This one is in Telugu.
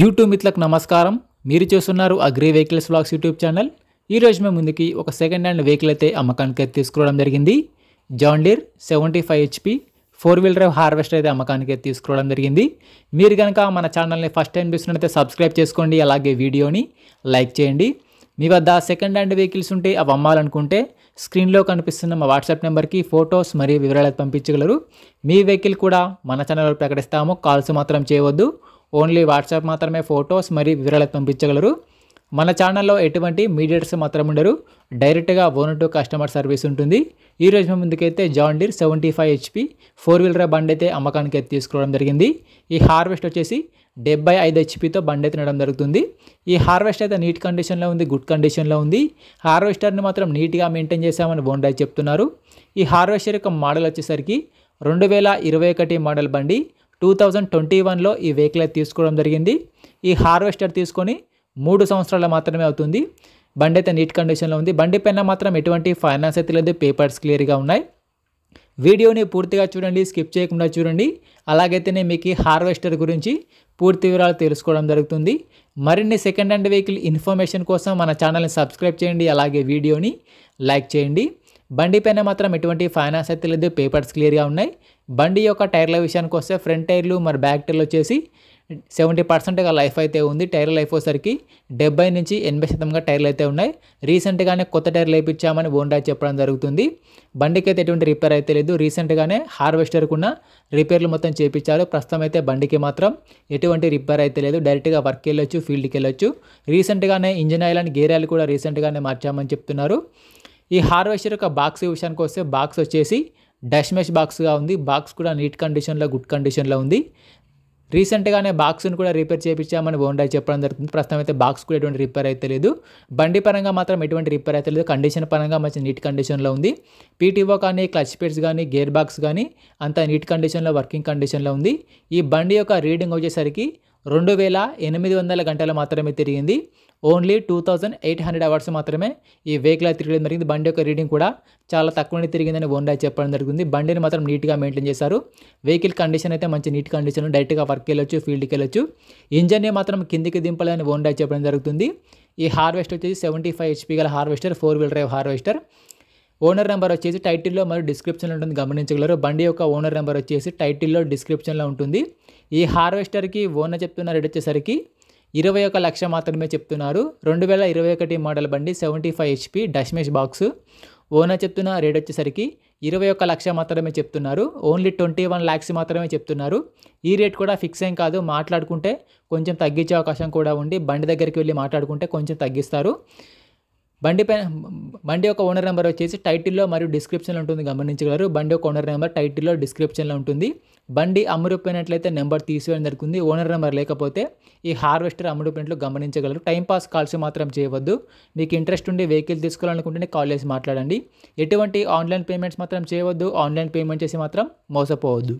యూట్యూబ్ మిత్రులకు నమస్కారం మీరు చూస్తున్నారు agri vehicles blogs YouTube channel ఈరోజు మేము ముందుకి ఒక సెకండ్ హ్యాండ్ వెహికల్ అయితే అమ్మకానికి అయితే తీసుకురావడం జరిగింది John Deere seventy five HP four wheel drive harvester అయితే అమ్మకానికి తీసుకురావడం జరిగింది మీరు కనుక మన ఛానల్ని ఫస్ట్ టైం చూసినట్టయితే సబ్స్క్రైబ్ చేసుకోండి అలాగే వీడియోని లైక్ చేయండి మీ వద్ద సెకండ్ హ్యాండ్ వెహికల్స్ ఉంటే అవి అమ్మాలనుకుంటే స్క్రీన్లో కనిపిస్తున్న మా వాట్సాప్ నెంబర్కి ఫొటోస్ మరియు వివరాలు పంపించగలరు మీ వెహికల్ కూడా మన ఛానల్ ప్రకటిస్తాము కాల్స్ మాత్రం చేయవద్దు ఓన్లీ వాట్సాప్ మాత్రమే ఫొటోస్ మరియు వివరాలకు పంపించగలరు మన ఛానల్లో ఎటువంటి మీడియేటర్స్ మాత్రం ఉండరు డైరెక్ట్గా ఓన్ టు కస్టమర్ సర్వీస్ ఉంటుంది ఈ రోజు మేము ముందుకైతే John Deere seventy five HP four wheeler బండి అయితే అమ్మకానికి అయితే తీసుకోవడం జరిగింది ఈ హార్వెస్ట్ వచ్చేసి డెబ్బై ఐదు హెచ్పితో బండి అయితే నడడం జరుగుతుంది ఈ హార్వెస్ట్ అయితే నీట్ కండిషన్లో ఉంది గుడ్ కండిషన్లో ఉంది హార్వెస్టర్ని మాత్రం నీట్గా మెయింటైన్ చేశామని బోండాయి చెప్తున్నారు ఈ హార్వెస్టర్ యొక్క మోడల్ వచ్చేసరికి రెండు వేల ఇరవై ఒకటి మోడల్ బండి టూ థౌజండ్ ట్వంటీ వన్లో ఈ వెహికల్ అయితే తీసుకోవడం జరిగింది ఈ హార్వెస్టర్ తీసుకొని మూడు సంవత్సరాలు మాత్రమే అవుతుంది బండి అయితే నీట్ కండిషన్లో ఉంది బండి పైన మాత్రం ఎటువంటి ఫైనాన్స్ అయితే లేదు పేపర్స్ క్లియర్గా ఉన్నాయి వీడియోని పూర్తిగా చూడండి స్కిప్ చేయకుండా చూడండి అలాగైతేనే మీకు హార్వెస్టర్ గురించి పూర్తి వివరాలు తెలుసుకోవడం జరుగుతుంది మరిన్ని సెకండ్ హ్యాండ్ వెహికల్ ఇన్ఫర్మేషన్ కోసం మన ఛానల్ని సబ్స్క్రైబ్ చేయండి అలాగే వీడియోని లైక్ చేయండి బండి పైన మాత్రం ఎటువంటి ఫైనాన్స్ అయితే లేదు పేపర్స్ క్లియర్గా ఉన్నాయి బండి యొక్క టైర్ల విషయానికి వస్తే ఫ్రంట్ టైర్లు మరి బ్యాక్ టైర్లు వచ్చేసి సెవెంటీ పర్సెంట్గా లైఫ్ అయితే ఉంది టైర్ లైఫ్ వచ్చేసరికి డెబ్బై నుంచి ఎనభై శాతంగా టైర్లు అయితే ఉన్నాయి రీసెంట్గానే కొత్త టైర్లు వేయించామని బోండా చెప్పడం జరుగుతుంది బండికి అయితే ఎటువంటి రిపేర్ అయితే లేదు రీసెంట్గానే హార్వెస్టర్కు ఉన్న రిపేర్లు మొత్తం చేపించారు ప్రస్తుతం అయితే బండికి మాత్రం ఎటువంటి రిపేర్ అయితే లేదు డైరెక్ట్గా వర్క్కి వెళ్ళొచ్చు ఫీల్డ్కి వెళ్ళొచ్చు రీసెంట్గానే engine oil and gear oil కూడా రీసెంట్గానే మార్చామని చెప్తున్నారు ఈ హార్వెస్టర్ యొక్క బాక్స్ విషయానికి వస్తే బాక్స్ వచ్చేసి డష్మెష్ బాక్స్గా ఉంది బాక్స్ కూడా నీట్ కండిషన్లో గుడ్ కండిషన్లో ఉంది రీసెంట్గానే బాక్స్ని కూడా రిపేర్ చేయించామని బోండా చెప్పడం జరుగుతుంది ప్రస్తుతం అయితే బాక్స్ కూడా ఎటువంటి రిపేర్ అయితే లేదు బండి పరంగా మాత్రం ఎటువంటి రిపేర్ అయితే లేదు కండిషన్ పరంగా మంచి నీట్ కండిషన్లో ఉంది పీటీఓ కానీ క్లచ్ పేడ్స్ కానీ గేర్ బాక్స్ కానీ అంత నీట్ కండిషన్లో వర్కింగ్ కండిషన్లో ఉంది ఈ బండి యొక్క రీడింగ్ వచ్చేసరికి రెండు వేల ఎనిమిది వందల గంటలు మాత్రమే తిరిగింది only two thousand eight hundred hours మాత్రమే ఈ వెహికల్ తిరగడం జరిగింది బండి యొక్క రీడింగ్ కూడా చాలా తక్కువనే తిరిగిందని ఓన్లీ చెప్పడం జరిగింది బండిని మాత్రం నీట్గా మెయింటైన్ చేశారు వెహికల్ కండిషన్ అయితే మంచి నీట్ కండిషన్ డైరెక్ట్గా వర్క్ వెళ్ళొచ్చు ఫీల్డ్కి వెళ్ళొచ్చు ఇంజన్ మాత్రం కిందికి దింపలేదని ఓన్లీ చెప్పడం జరుగుతుంది ఈ హార్వెస్టర్ వచ్చేసి సెవెంటీ ఫైవ్ హెచ్పీ గల harvester four wheel drive harvester owner number వచ్చేసి టైటిల్లో మరియు డిస్క్రిప్షన్లో ఉంటుంది గమనించగలరు బండి యొక్క ఓనర్ నెంబర్ వచ్చేసి టైటిల్లో డిస్క్రిప్షన్లో ఉంటుంది ఈ హార్వెస్టర్కి ఓనర్ చెప్తున్న రేట్ వచ్చేసరికి ఇరవై ఒక లక్ష మాత్రమే చెప్తున్నారు రెండు వేల ఇరవై ఒకటి మోడల్ బండి seventy five HP Dashmesh box owner చెప్తున్న రేట్ వచ్చేసరికి ఇరవై ఒక్క లక్ష మాత్రమే చెప్తున్నారు ఓన్లీ ట్వంటీ వన్ ల్యాక్స్ మాత్రమే చెప్తున్నారు ఈ రేట్ కూడా ఫిక్స్ ఏం కాదు మాట్లాడుకుంటే కొంచెం తగ్గించే అవకాశం కూడా ఉండి బండి దగ్గరికి వెళ్ళి మాట్లాడుకుంటే కొంచెం తగ్గిస్తారు బండి పైన బండి యొక్క ఓనర్ నెంబర్ వచ్చేసి టైటిల్లో మరియు డిస్క్రిప్షన్లో ఉంటుంది గమనించగలరు బండి యొక్క ఓనర్ నెంబర్ టైటిల్లో డిస్క్రిప్షన్లో ఉంటుంది బండి అమ్ముడుపోయినట్లయితే నెంబర్ తీసివేయడం జరుగుతుంది ఓనర్ నెంబర్ లేకపోతే ఈ హార్వెస్టర్ అమ్ముడుపోయినట్లు గమనించగలరు టైంపాస్ కాల్స్ మాత్రం చేయవద్దు మీకు ఇంట్రెస్ట్ ఉండి వెహికల్ తీసుకోవాలనుకుంటేనే కాల్ చేసి మాట్లాడండి ఎటువంటి ఆన్లైన్ పేమెంట్స్ మాత్రం చేయవద్దు ఆన్లైన్ పేమెంట్ చేసి మాత్రం మోసపోవద్దు